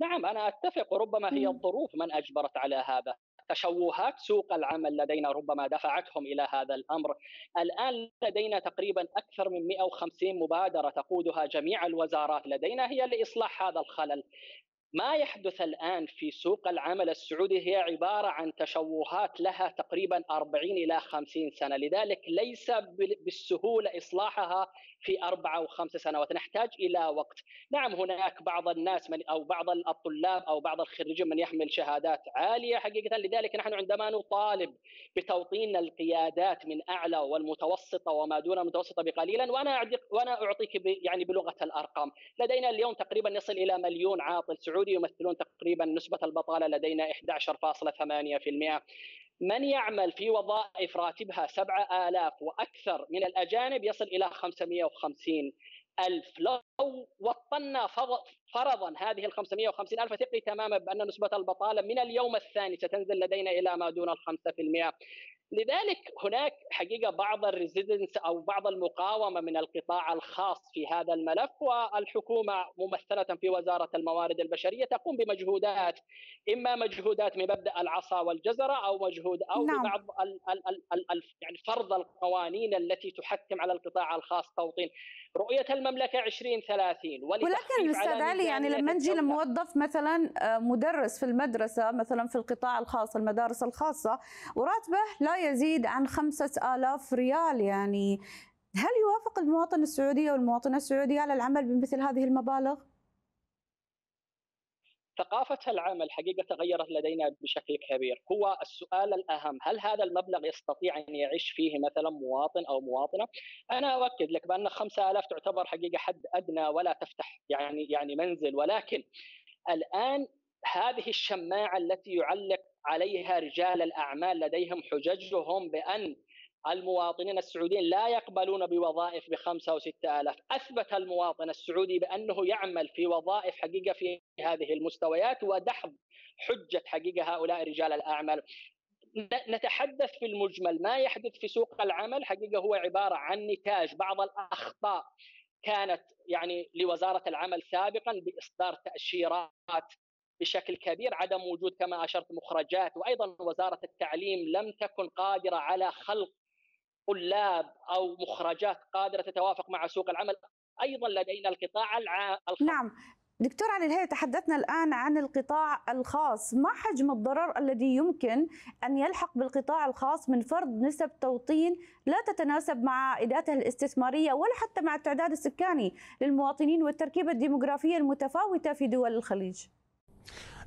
نعم أنا أتفق ربما هي الظروف من أجبرت على هذا تشوهات سوق العمل لدينا ربما دفعتهم الى هذا الامر. الان لدينا تقريبا اكثر من 150 مبادره تقودها جميع الوزارات لدينا هي لاصلاح هذا الخلل. ما يحدث الان في سوق العمل السعودي هي عباره عن تشوهات لها تقريبا 40 الى 50 سنه، لذلك ليس بالسهوله اصلاحها في أربعة وخمسة سنوات نحتاج إلى وقت نعم هناك بعض الناس من أو بعض الطلاب أو بعض الخريجين من يحمل شهادات عالية حقيقة لذلك نحن عندما نطالب بتوطين القيادات من أعلى والمتوسطة وما دون المتوسطة بقليلا وأنا أعدق وأنا أعطيك يعني بلغة الأرقام لدينا اليوم تقريبا يصل إلى مليون عاطل سعودي يمثلون تقريبا نسبة البطالة لدينا 11.8% من يعمل في وظائف راتبها 7000 واكثر من الاجانب يصل الى 550 ألف لو وطنا فرضا هذه ال 550 ألف ثقي تماما بأن نسبة البطالة من اليوم الثاني ستنزل لدينا إلى ما دون ال 5% لذلك هناك حقيقه بعض الريزيدنس او بعض المقاومه من القطاع الخاص في هذا الملف والحكومه ممثله في وزاره الموارد البشريه تقوم بمجهودات اما مجهودات من مبدا العصا والجزره او مجهود او نعم. بعض ال ال ال ال ال يعني فرض القوانين التي تحكم على القطاع الخاص توطين رؤيه المملكه 2030 ولكن استاذ علي بالتالي يعني لما نجي لموظف مثلا آه، مدرس في المدرسة مثلا في القطاع الخاص المدارس الخاصة وراتبه لا يزيد عن خمسة آلاف ريال يعني هل يوافق المواطن السعودي والمواطنة السعودية على العمل بمثل هذه المبالغ؟ ثقافة العمل حقيقة تغيرت لدينا بشكل كبير هو السؤال الأهم هل هذا المبلغ يستطيع أن يعيش فيه مثلا مواطن أو مواطنة أنا أؤكد لك بأن 5000 تعتبر حقيقة حد أدنى ولا تفتح يعني يعني منزل ولكن الآن هذه الشماعة التي يعلق عليها رجال الأعمال لديهم حججهم بأن المواطنين السعوديين لا يقبلون بوظائف بخمسة أو ستة آلاف أثبت المواطن السعودي بأنه يعمل في وظائف حقيقة في هذه المستويات ودحض حجة حقيقة هؤلاء رجال الأعمال نتحدث في المجمل ما يحدث في سوق العمل حقيقة هو عبارة عن نتاج بعض الأخطاء كانت يعني لوزارة العمل سابقا بإصدار تأشيرات بشكل كبير عدم وجود كما اشرت مخرجات وايضا وزاره التعليم لم تكن قادره على خلق طلاب او مخرجات قادره تتوافق مع سوق العمل ايضا لدينا القطاع العام نعم دكتور علي الهي تحدثنا الآن عن القطاع الخاص ما حجم الضرر الذي يمكن أن يلحق بالقطاع الخاص من فرض نسب توطين لا تتناسب مع إداته الاستثمارية ولا حتى مع التعداد السكاني للمواطنين والتركيبة الديموغرافيه المتفاوتة في دول الخليج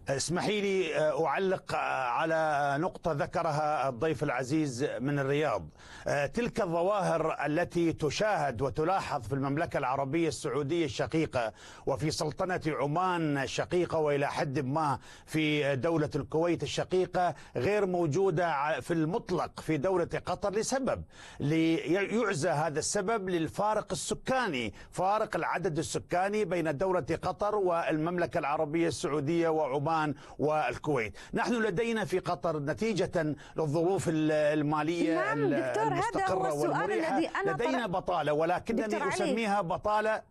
اسمحي لي آه، أعلق آه، على نقطة ذكرها الضيف العزيز من الرياض آه، تلك الظواهر التي تشاهد وتلاحظ في المملكة العربية السعودية الشقيقة وفي سلطنة عمان الشقيقة وإلى حد ما في دولة الكويت الشقيقة غير موجودة في المطلق في دولة قطر لسبب ليعزى هذا السبب للفارق السكاني فارق العدد السكاني بين دولة قطر والمملكة العربية السعودية وعمان إيران والكويت نحن لدينا في قطر نتيجة للظروف المالية نعم دكتور هذا هو السؤال الذي أنا لدينا بطالة ولكنني أسميها بطالة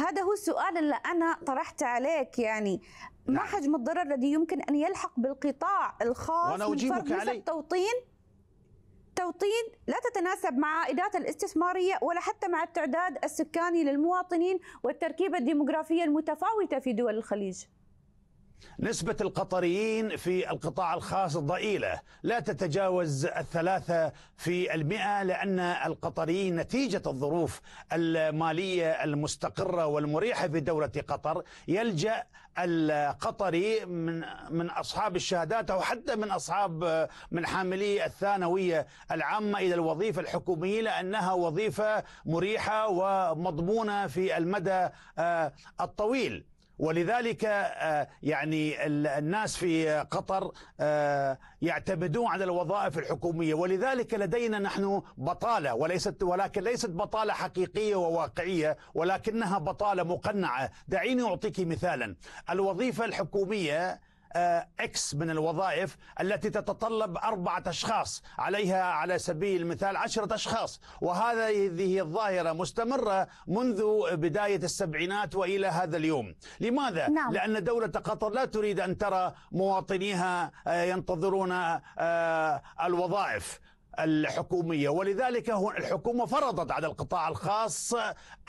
هذا هو السؤال اللي أنا طرحت عليك يعني ما نعم. حجم الضرر الذي يمكن أن يلحق بالقطاع الخاص وأنا أجيبك من علي. توطين توطين لا تتناسب مع عائدات الاستثمارية ولا حتى مع التعداد السكاني للمواطنين والتركيبة الديمغرافية المتفاوتة في دول الخليج نسبة القطريين في القطاع الخاص ضئيلة لا تتجاوز الثلاثة في المئة لأن القطريين نتيجة الظروف المالية المستقرة والمريحة في دولة قطر يلجأ القطري من من اصحاب الشهادات او حتى من اصحاب من حاملي الثانويه العامه الى الوظيفه الحكوميه لانها وظيفه مريحه ومضمونه في المدى آه، الطويل ولذلك آه، يعني الناس في قطر آه، يعتمدون على الوظائف الحكوميه ولذلك لدينا نحن بطاله وليست ولكن ليست بطاله حقيقيه وواقعيه ولكنها بطاله مقنعه دعيني اعطيك مثالا الوظيفه الحكوميه اكس آه، من الوظائف التي تتطلب أربعة أشخاص عليها على سبيل المثال عشرة أشخاص وهذه الظاهرة مستمرة منذ بداية السبعينات وإلى هذا اليوم لماذا؟ نعم. لأن دولة قطر لا تريد أن ترى مواطنيها آه، ينتظرون آه، الوظائف الحكوميه ولذلك الحكومه فرضت على القطاع الخاص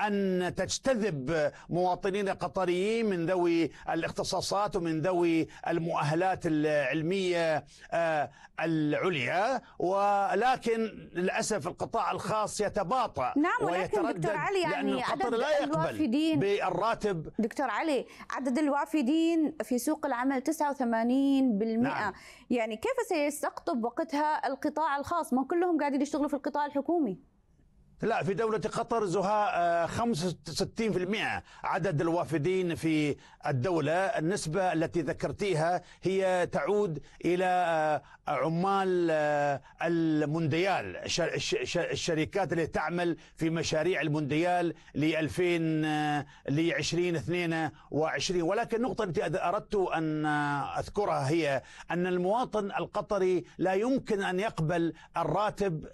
ان تجتذب مواطنين قطريين من ذوي الاختصاصات ومن ذوي المؤهلات العلميه آه، العليا ولكن للاسف القطاع الخاص يتباطا نعم ولكن دكتور علي يعني عدد لا يقبل الوافدين بالراتب دكتور علي عدد الوافدين في سوق العمل 89% نعم. يعني كيف سيستقطب وقتها القطاع الخاص ما كلهم قاعدين يشتغلوا في القطاع الحكومي لا في دولة قطر زهاء 65% آه، عدد الوافدين في الدولة النسبة التي ذكرتيها هي تعود إلى آه، عمال آه، المونديال الشركات اللي تعمل في مشاريع المونديال ل 2000 ل 2022 ولكن النقطة التي أردت أن أذكرها هي أن المواطن القطري لا يمكن أن يقبل الراتب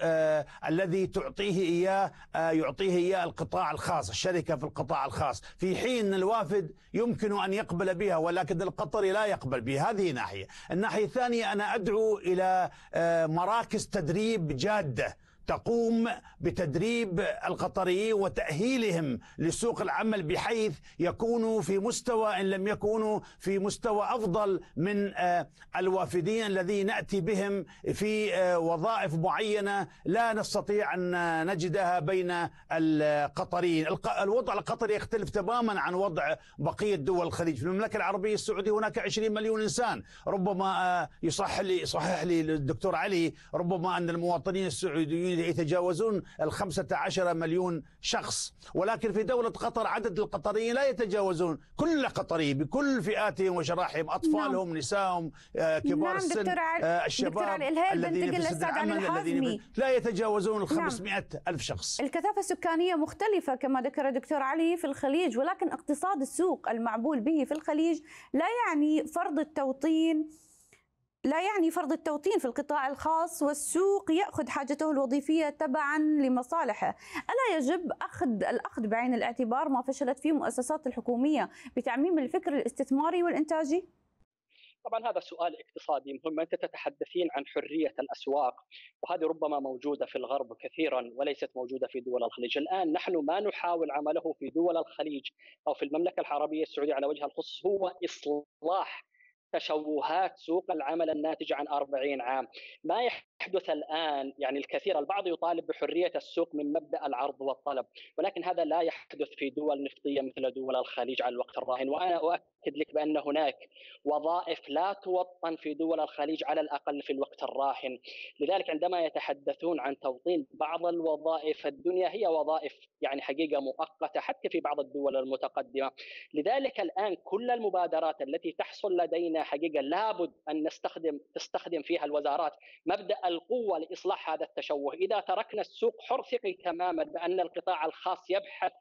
الذي تعطيه إياه آه، يعطيه إياه القطاع الخاص الشركة في القطاع الخاص في حين الوافد يمكن أن يقبل بها ولكن القطري لا يقبل بها هذه ناحية الناحية الثانية أنا أدعو إلى آه، مراكز تدريب جادة تقوم بتدريب القطريين وتأهيلهم لسوق العمل بحيث يكونوا في مستوى إن لم يكونوا في مستوى أفضل من آه، الوافدين الذين نأتي بهم في آه، وظائف معينة لا نستطيع أن نجدها بين القطريين الوضع القطري يختلف تماما عن وضع بقية دول الخليج في المملكة العربية السعودية هناك 20 مليون إنسان ربما آه، يصحح لي يصحح لي الدكتور علي ربما أن المواطنين السعوديين يتجاوزون الخمسة عشر مليون شخص ولكن في دولة قطر عدد القطريين لا يتجاوزون كل قطري بكل فئاتهم وشرائحهم نعم. أطفالهم آه، نعم. نسائهم كبار نعم السن آه، الشباب دكتور الذين في العمل الذين لا يتجاوزون ال 500 نعم. ألف شخص الكثافة السكانية مختلفة كما ذكر دكتور علي في الخليج ولكن اقتصاد السوق المعبول به في الخليج لا يعني فرض التوطين لا يعني فرض التوطين في القطاع الخاص والسوق ياخذ حاجته الوظيفيه تبعا لمصالحه، الا يجب اخذ الاخذ بعين الاعتبار ما فشلت فيه المؤسسات الحكوميه بتعميم الفكر الاستثماري والانتاجي؟ طبعا هذا سؤال اقتصادي مهم انت تتحدثين عن حريه الاسواق وهذه ربما موجوده في الغرب كثيرا وليست موجوده في دول الخليج الان نحن ما نحاول عمله في دول الخليج او في المملكه العربيه السعوديه على وجه الخصوص هو اصلاح تشوهات سوق العمل الناتج عن 40 عام ما يح... يحدث الان يعني الكثير البعض يطالب بحريه السوق من مبدا العرض والطلب ولكن هذا لا يحدث في دول نفطيه مثل دول الخليج على الوقت الراهن وانا اؤكد لك بان هناك وظائف لا توطن في دول الخليج على الاقل في الوقت الراهن لذلك عندما يتحدثون عن توطين بعض الوظائف الدنيا هي وظائف يعني حقيقه مؤقته حتى في بعض الدول المتقدمه لذلك الان كل المبادرات التي تحصل لدينا حقيقه لابد ان نستخدم تستخدم فيها الوزارات مبدا القوه لاصلاح هذا التشوه، اذا تركنا السوق ثقي تماما بان القطاع الخاص يبحث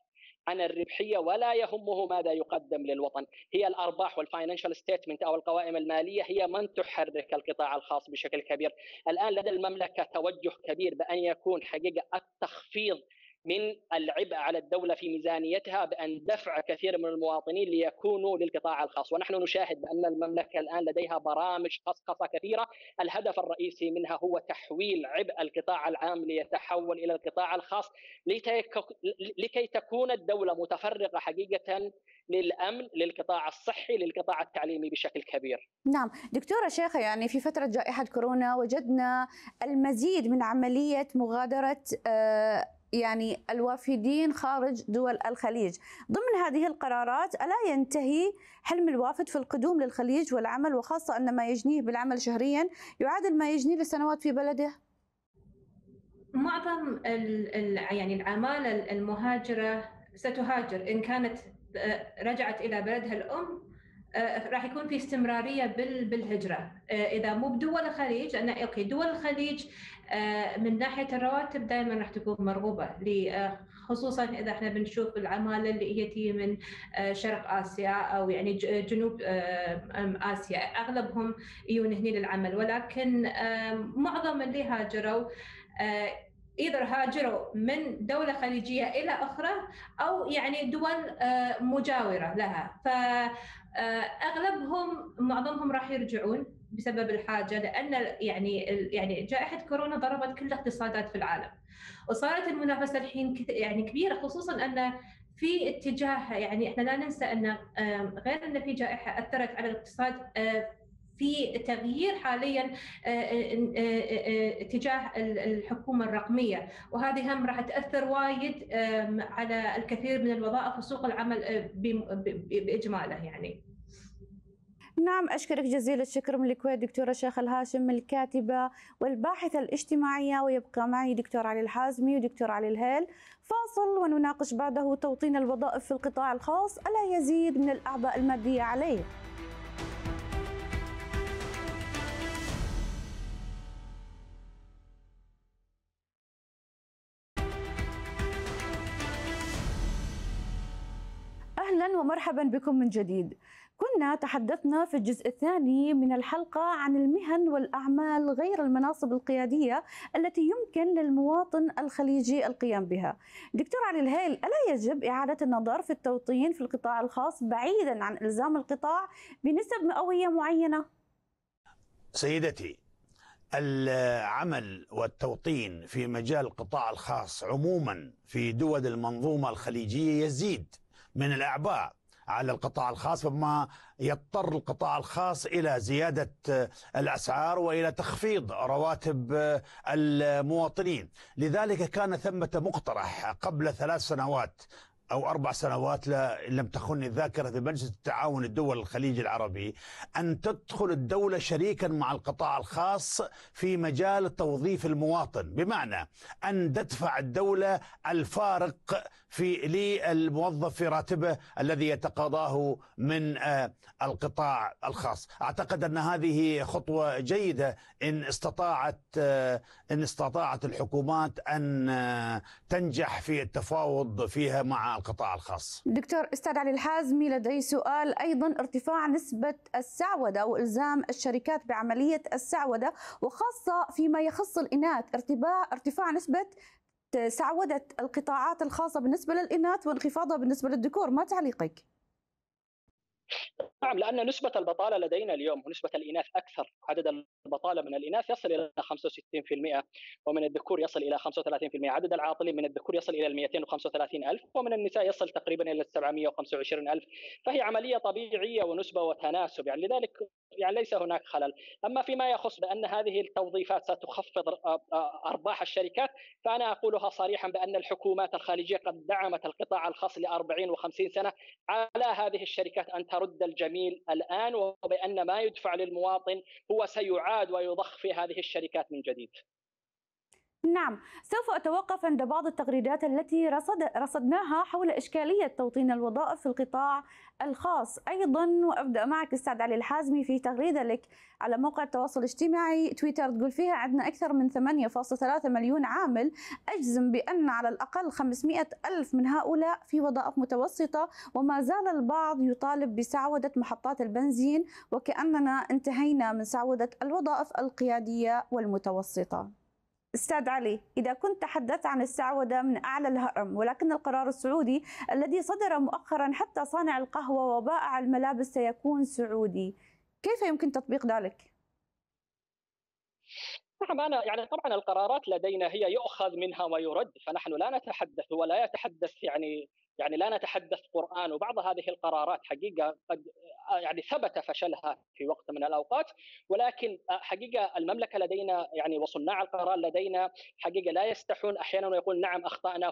عن الربحيه ولا يهمه ماذا يقدم للوطن، هي الارباح والفاينانشال ستيتمنت او القوائم الماليه هي من تحرك القطاع الخاص بشكل كبير، الان لدى المملكه توجه كبير بان يكون حقيقه التخفيض من العبء على الدوله في ميزانيتها بان دفع كثير من المواطنين ليكونوا للقطاع الخاص، ونحن نشاهد بان المملكه الان لديها برامج قصقصه كثيره، الهدف الرئيسي منها هو تحويل عبء القطاع العام ليتحول الى القطاع الخاص لكي تكون الدوله متفرقه حقيقه للامن للقطاع الصحي للقطاع التعليمي بشكل كبير. نعم، دكتوره شيخه يعني في فتره جائحه كورونا وجدنا المزيد من عمليه مغادره آه، يعني الوافدين خارج دول الخليج ضمن هذه القرارات ألا ينتهي حلم الوافد في القدوم للخليج والعمل وخاصة أن ما يجنيه بالعمل شهريا يعادل ما يجنيه لسنوات في بلده معظم يعني العمالة المهاجرة ستهاجر إن كانت آه، رجعت إلى بلدها الأم آه، راح يكون في استمراريه بالهجره آه، اذا مو بدول الخليج لان اوكي دول الخليج آه، من ناحيه الرواتب دائما راح تكون مرغوبه آه، خصوصا اذا احنا بنشوف العماله اللي هي تيجي من آه، شرق اسيا او يعني جنوب اسيا اغلبهم يجون هنا للعمل ولكن معظم اللي هاجروا اذا هاجروا من دوله خليجيه الى اخرى او يعني دول مجاوره لها اغلبهم معظمهم راح يرجعون بسبب الحاجه لان يعني يعني جائحه كورونا ضربت كل الاقتصادات في العالم وصارت المنافسه الحين يعني كبيره خصوصا ان في اتجاه يعني احنا لا ننسى ان غير ان في جائحه اثرت على الاقتصاد آه، في تغيير حاليا آه، آه، اتجاه الحكومه الرقميه وهذه هم راح تاثر وايد على الكثير من الوظائف وسوق العمل باجماله يعني. نعم أشكرك جزيل الشكر من الكويت دكتورة شيخ الهاشم الكاتبة والباحثة الاجتماعية ويبقى معي دكتور علي الحازمي ودكتور علي الهيل فاصل ونناقش بعده توطين الوظائف في القطاع الخاص ألا يزيد من الأعباء المادية عليه اهلا ومرحبا بكم من جديد. كنا تحدثنا في الجزء الثاني من الحلقة عن المهن والأعمال غير المناصب القيادية التي يمكن للمواطن الخليجي القيام بها دكتور علي الهيل ألا يجب إعادة النظر في التوطين في القطاع الخاص بعيدا عن إلزام القطاع بنسب مئوية معينة؟ سيدتي العمل والتوطين في مجال القطاع الخاص عموما في دول المنظومة الخليجية يزيد من الأعباء على القطاع الخاص فما يضطر القطاع الخاص إلى زيادة الأسعار وإلى تخفيض رواتب المواطنين لذلك كان ثمة مقترح قبل ثلاث سنوات أو أربع سنوات لا لم تخني الذاكرة في مجلس التعاون الدول الخليج العربي أن تدخل الدولة شريكا مع القطاع الخاص في مجال توظيف المواطن بمعنى أن تدفع الدولة الفارق في للموظف في راتبه الذي يتقاضاه من آه، القطاع الخاص أعتقد أن هذه خطوة جيدة إن استطاعت آه، إن استطاعت الحكومات أن آه، تنجح في التفاوض فيها مع القطاع الخاص دكتور استاذ علي الحازمي لدي سؤال ايضا ارتفاع نسبه السعوده والزام الشركات بعمليه السعوده وخاصه فيما يخص الاناث ارتفاع ارتفاع نسبه سعوده القطاعات الخاصه بالنسبه للاناث وانخفاضها بالنسبه للذكور ما تعليقك؟ نعم لأن نسبة البطالة لدينا اليوم ونسبة الإناث أكثر عدد البطالة من الإناث يصل إلى 65% ومن الذكور يصل إلى 35% عدد العاطلين من الذكور يصل إلى 235 ألف ومن النساء يصل تقريبا إلى 725 ألف فهي عملية طبيعية ونسبة وتناسب يعني لذلك يعني ليس هناك خلل أما فيما يخص بأن هذه التوظيفات ستخفض آه، آه، أرباح الشركات فأنا أقولها صريحا بأن الحكومات الخليجية قد دعمت القطاع الخاص ل 40 و50 سنة على هذه الشركات أن ترد الجميل الآن وبأن ما يدفع للمواطن هو سيعاد ويضخ في هذه الشركات من جديد نعم سوف أتوقف عند بعض التغريدات التي رصد رصدناها حول إشكالية توطين الوظائف في القطاع الخاص أيضا وأبدأ معك أستاذ علي الحازمي في تغريدة لك على موقع التواصل الاجتماعي تويتر تقول فيها عندنا أكثر من 8.3 مليون عامل أجزم بأن على الأقل 500 ألف من هؤلاء في وظائف متوسطة وما زال البعض يطالب بسعودة محطات البنزين وكأننا انتهينا من سعودة الوظائف القيادية والمتوسطة استاذ علي إذا كنت تحدثت عن السعودة من أعلى الهرم ولكن القرار السعودي الذي صدر مؤخرا حتى صانع القهوة وبائع الملابس سيكون سعودي كيف يمكن تطبيق ذلك؟ نعم أنا يعني طبعا القرارات لدينا هي يؤخذ منها ويرد فنحن لا نتحدث ولا يتحدث يعني يعني لا نتحدث قرآن وبعض هذه القرارات حقيقة قد آه، يعني ثبت فشلها في وقت من الأوقات ولكن آه، حقيقة المملكة لدينا يعني وصناع القرار لدينا حقيقة لا يستحون أحيانا ويقول نعم أخطأنا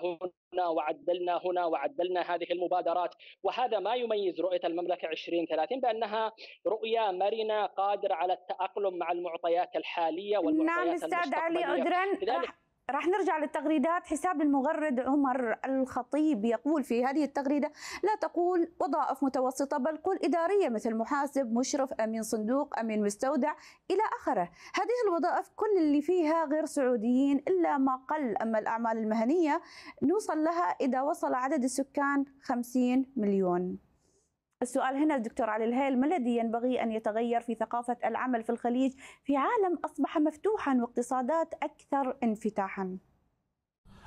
هنا وعدلنا هنا وعدلنا هذه المبادرات وهذا ما يميز رؤية المملكة 2030 بأنها رؤية مرنة قادرة على التأقلم مع المعطيات الحالية نعم، والمعطيات نعم أستاذ علي عذرا راح نرجع للتغريدات حساب المغرد عمر الخطيب يقول في هذه التغريدة لا تقول وظائف متوسطة بل قل إدارية مثل محاسب مشرف أمين صندوق أمين مستودع إلى آخره هذه الوظائف كل اللي فيها غير سعوديين إلا ما قل أما الأعمال المهنية نوصل لها إذا وصل عدد السكان 50 مليون السؤال هنا دكتور علي الهيل ما الذي ينبغي أن يتغير في ثقافة العمل في الخليج في عالم أصبح مفتوحا واقتصادات أكثر انفتاحا؟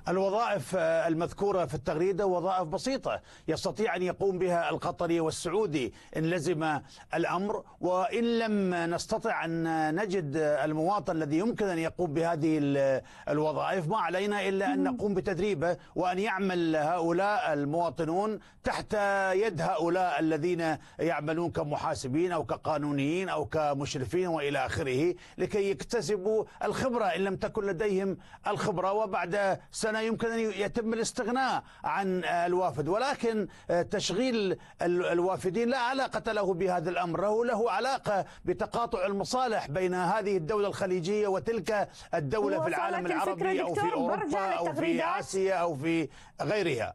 الوظائف آه، المذكورة في التغريدة وظائف بسيطة يستطيع أن يقوم بها القطري والسعودي إن لزم الأمر وإن لم نستطع أن نجد المواطن الذي يمكن أن يقوم بهذه آه، الوظائف ما علينا إلا أن نقوم بتدريبه وأن يعمل هؤلاء المواطنون تحت يد هؤلاء الذين يعملون كمحاسبين أو كقانونيين أو كمشرفين وإلى آخره لكي يكتسبوا الخبرة إن لم تكن لديهم الخبرة وبعد سنة يمكن أن يتم الاستغناء عن الوافد ولكن تشغيل الوافدين لا علاقة له بهذا الأمر له, له علاقة بتقاطع المصالح بين هذه الدولة الخليجية وتلك الدولة في العالم العربي أو في أوروبا أو في آسيا أو في غيرها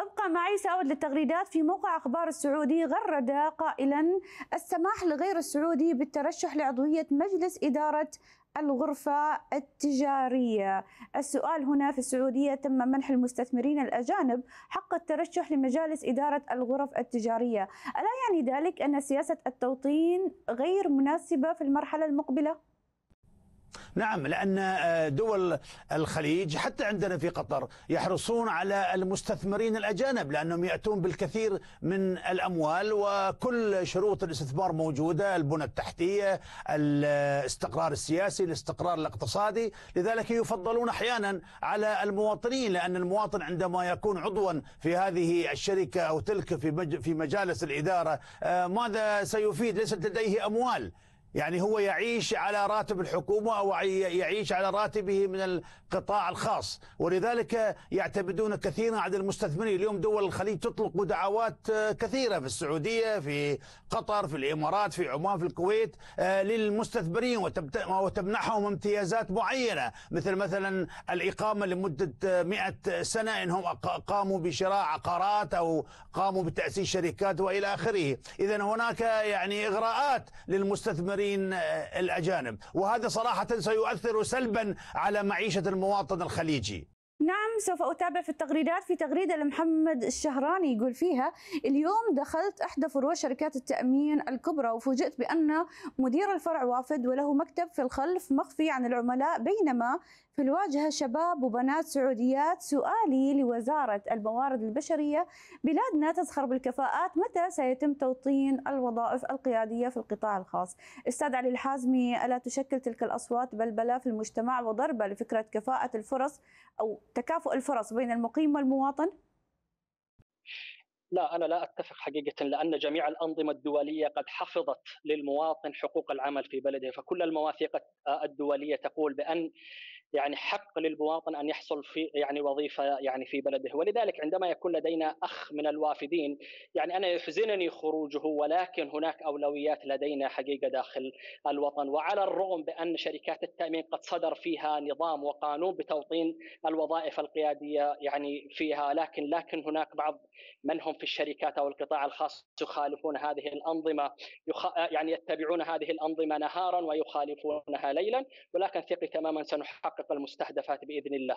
ابقى معي ساود للتغريدات في موقع أخبار السعودي غرد قائلا السماح لغير السعودي بالترشح لعضوية مجلس إدارة الغرفة التجارية السؤال هنا في السعودية تم منح المستثمرين الأجانب حق الترشح لمجالس إدارة الغرف التجارية ألا يعني ذلك أن سياسة التوطين غير مناسبة في المرحلة المقبلة؟ نعم لأن آه، دول الخليج حتى عندنا في قطر يحرصون على المستثمرين الأجانب لأنهم يأتون بالكثير من الأموال وكل شروط الاستثمار موجودة البنى التحتية الاستقرار السياسي الاستقرار الاقتصادي لذلك يفضلون أحيانا على المواطنين لأن المواطن عندما يكون عضوا في هذه الشركة أو تلك في مجالس الإدارة آه، ماذا سيفيد ليست لديه أموال يعني هو يعيش على راتب الحكومة أو يعيش على راتبه من القطاع الخاص ولذلك يعتمدون كثيرا على المستثمرين اليوم دول الخليج تطلق دعوات آه، كثيرة في السعودية في قطر في الإمارات في عمان في الكويت آه، للمستثمرين وتمنحهم امتيازات معينة مثل مثلا الإقامة لمدة 100 آه، سنة إنهم قاموا بشراء عقارات أو قاموا بتأسيس شركات وإلى آخره إذا هناك يعني إغراءات للمستثمرين المستثمرين آه، الأجانب وهذا صراحة سيؤثر سلبا على معيشة المواطن الخليجي نعم سوف أتابع في التغريدات في تغريدة لمحمد الشهراني يقول فيها اليوم دخلت إحدى فروع شركات التأمين الكبرى وفوجئت بأن مدير الفرع وافد وله مكتب في الخلف مخفي عن العملاء بينما في الواجهة شباب وبنات سعوديات سؤالي لوزارة الموارد البشرية بلادنا تزخر بالكفاءات متى سيتم توطين الوظائف القيادية في القطاع الخاص أستاذ علي الحازمي ألا تشكل تلك الأصوات بلبلة في المجتمع وضربة لفكرة كفاءة الفرص أو تكافؤ الفرص بين المقيم والمواطن؟ لا أنا لا أتفق حقيقة لأن جميع الأنظمة الدولية قد حفظت للمواطن حقوق العمل في بلده فكل المواثيق الدولية تقول بأن يعني حق للمواطن ان يحصل في يعني وظيفه يعني في بلده ولذلك عندما يكون لدينا اخ من الوافدين يعني انا يحزنني خروجه ولكن هناك اولويات لدينا حقيقه داخل الوطن وعلى الرغم بان شركات التامين قد صدر فيها نظام وقانون بتوطين الوظائف القياديه يعني فيها لكن لكن هناك بعض من هم في الشركات او القطاع الخاص يخالفون هذه الانظمه يخ... يعني يتبعون هذه الانظمه نهارا ويخالفونها ليلا ولكن ثقي تماما سنحقق المواقف المستهدفات بإذن الله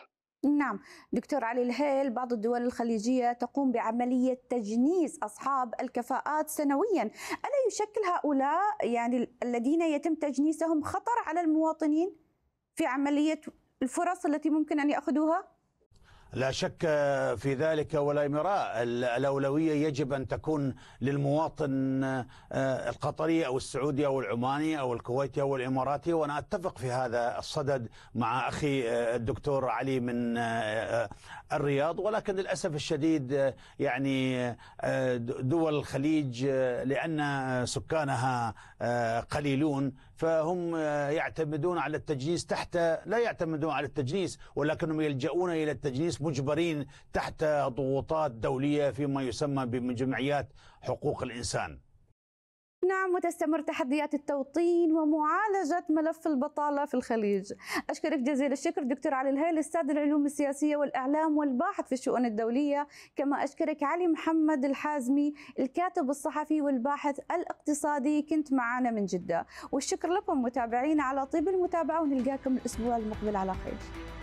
نعم دكتور علي الهيل بعض الدول الخليجية تقوم بعملية تجنيس أصحاب الكفاءات سنويا ألا يشكل هؤلاء يعني الذين يتم تجنيسهم خطر على المواطنين في عملية الفرص التي ممكن أن يأخذوها؟ لا شك في ذلك ولا مراء الأولوية يجب أن تكون للمواطن آه، القطري أو السعودي أو العماني أو الكويتي أو الإماراتي وأنا أتفق في هذا الصدد مع أخي آه، الدكتور علي من آه، الرياض ولكن للأسف الشديد يعني دول الخليج لأن سكانها قليلون فهم يعتمدون على التجنيس تحت لا يعتمدون على التجنيس ولكنهم يلجؤون إلى التجنيس مجبرين تحت ضغوطات دولية فيما يسمى بجمعيات حقوق الإنسان نعم وتستمر تحديات التوطين ومعالجة ملف البطالة في الخليج أشكرك جزيل الشكر دكتور علي الهيل أستاذ العلوم السياسية والإعلام والباحث في الشؤون الدولية كما أشكرك علي محمد الحازمي الكاتب الصحفي والباحث الاقتصادي كنت معنا من جدة والشكر لكم متابعين على طيب المتابعة ونلقاكم الأسبوع المقبل على خير